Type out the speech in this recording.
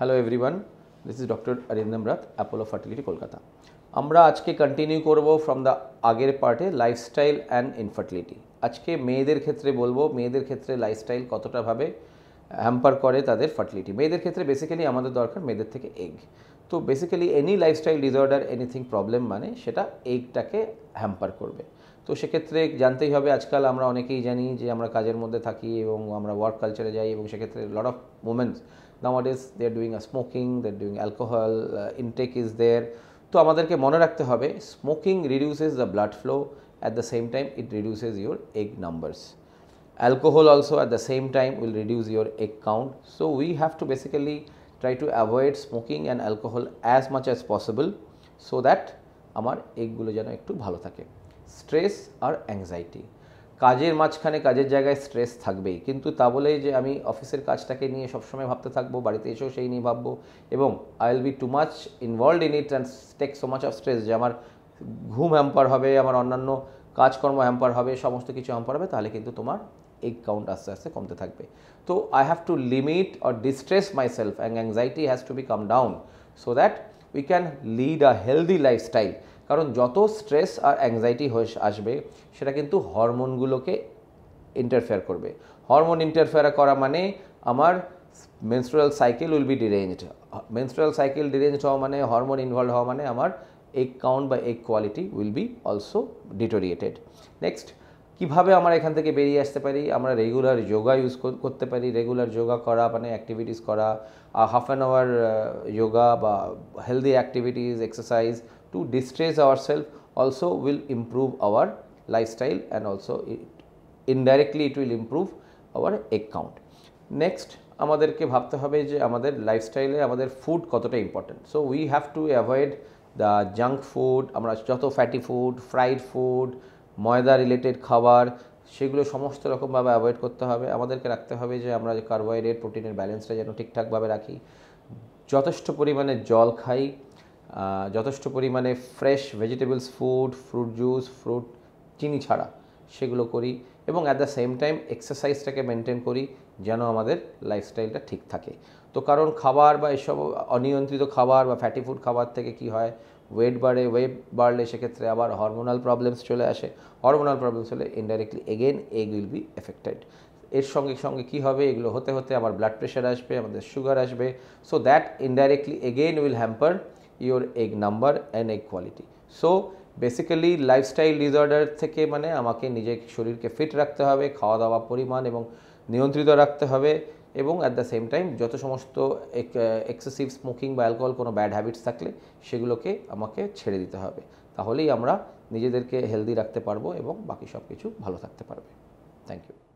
Hello everyone this is doctor Arindam Rath Apollo fertility Kolkata আমরা আজকে continue করব ফ্রম দ্য আগের পার্টে লাইফস্টাইল অ্যান্ড ইনফার্টিলিটি আজকে মেয়েদের ক্ষেত্রে বলবো মেয়েদের ক্ষেত্রে লাইফস্টাইল কতটাভাবে হ্যাম্পার করে তাদের ফার্টিলিটি মেয়েদের ক্ষেত্রে বেসিক্যালি আমাদের দরকার মেয়েদের থেকে এগ তো basically any lifestyle disorder anything problem মানে সেটা এগটাকে হ্যাম্পার করবে তো সেক্ষেত্রে জানতেই হবে আজকাল আমরা অনেকেই জানি যে আমরা কাজের মধ্যে থাকি এবং আমরা ওয়ার্ক কালচারে যাই এবং সেক্ষেত্রে lot of movements nowadays they are doing a smoking, they are doing alcohol uh, intake is there. তো আমাদেরকে মনে রাখতে হবে Smoking reduces the blood flow. At the same time, it reduces your egg numbers. alcohol also at the same time will reduce your egg count. So we have to basically try to avoid smoking and alcohol as much as possible so that egg এগগুলো যেন একটু ভালো থাকে Stress or anxiety. কাজের মাঝখানে কাজের জায়গায় stress থাকবেই কিন্তু তা বলে যে আমি অফিসের কাজটাকে নিয়ে সবসময় ভাবতে থাকবো বাড়িতে এসেও সেই নিয়ে ভাববো এবং I will be too much involved in it and take so much of stress যে আমার ঘুম হ্যাম্পার হবে আমার অন্যান্য কাজকর্ম হ্যাম্পার হবে সমস্ত কিছু হ্যাম্পার হবে তাহলে কিন্তু তোমার এই কাউন্ট আস্তে আস্তে কমতে থাকবে তো I have to limit or distress myself অ্যাং anxiety has to be come down so that we can lead a healthy lifestyle কারণ যত স্ট্রেস আর অ্যাংজাইটি হয়ে আসবে সেটা কিন্তু হরমোনগুলোকে ইন্টারফেয়ার করবে হরমোন ইন্টারফেয়ার করা মানে আমার menstrual cycle will be deranged menstrual cycle deranged হওয়া মানে হরমোন ইনভলভ হওয়া মানে আমার এগ কাউন্ট বা egg quality will be also deteriorated next কীভাবে আমরা এখান থেকে বেরিয়ে আসতে পারি আমরা রেগুলার যোগা ইউজ করতে পারি রেগুলার যোগা করা মানে অ্যাক্টিভিটিস করা হাফ অ্যান আওয়ার যোগা বা healthy activities exercise to distress ourselves also will improve our lifestyle and also it indirectly it will improve our egg count. Next আমাদেরকে ভাবতে হবে যে আমাদের লাইফস্টাইলে আমাদের ফুড কতটা important so we have to avoid the junk food আমরা যত ফ্যাটি ফুড ফ্রাইড ফুড ময়দা রিলেটেড খাবার সেগুলো সমস্ত রকমভাবে অ্যাভয়েড করতে হবে আমাদেরকে রাখতে হবে যে আমরা যে কার্বোহাইড্রেট প্রোটিনের ব্যালেন্সটা যেন ঠিকঠাকভাবে রাখি যথেষ্ট পরিমাণে জল খাই যথেষ্ট পরিমাণে fresh vegetables food fruit juice fruit চিনি ছাড়া সেগুলো করি এবং অ্যাট দ্য সেম টাইম এক্সারসাইজটাকে মেনটেন করি যেন আমাদের লাইফস্টাইলটা ঠিক থাকে তো কারণ খাবার বা এসব অনিয়ন্ত্রিত খাবার বা ফ্যাটি ফুড খাবার থেকে কি হয় ওয়েট বাড়ে ওয়েট বাড়লে সেক্ষেত্রে আবার হরমোনাল প্রবলেমস চলে আসে হরমোনাল প্রবলেমস হলে indirectly again egg will be affected এর সঙ্গে সঙ্গে কি হবে এগুলো হতে হতে আমার ব্লাড প্রেশার আসবে আমাদের সুগার আসবে so that indirectly again will hamper your egg number and egg quality so basically lifestyle disorder থেকে মানে আমাকে নিজের শরীরকে ফিট রাখতে হবে খাওয়া দাওয়া পরিমাণ এবং নিয়ন্ত্রিত রাখতে হবে এবং অ্যাট দ্য সেম টাইম যত সমস্ত এক্সেসিভ স্মোকিং বা অ্যালকোহল কোনো ব্যাড হ্যাবিটস থাকলে সেগুলোকে আমাকে ছেড়ে দিতে হবে তাহলেই আমরা নিজেদেরকে হেলদি রাখতে পারবো এবং বাকি সব কিছু ভালো থাকতে পারবে থ্যাংক ইউ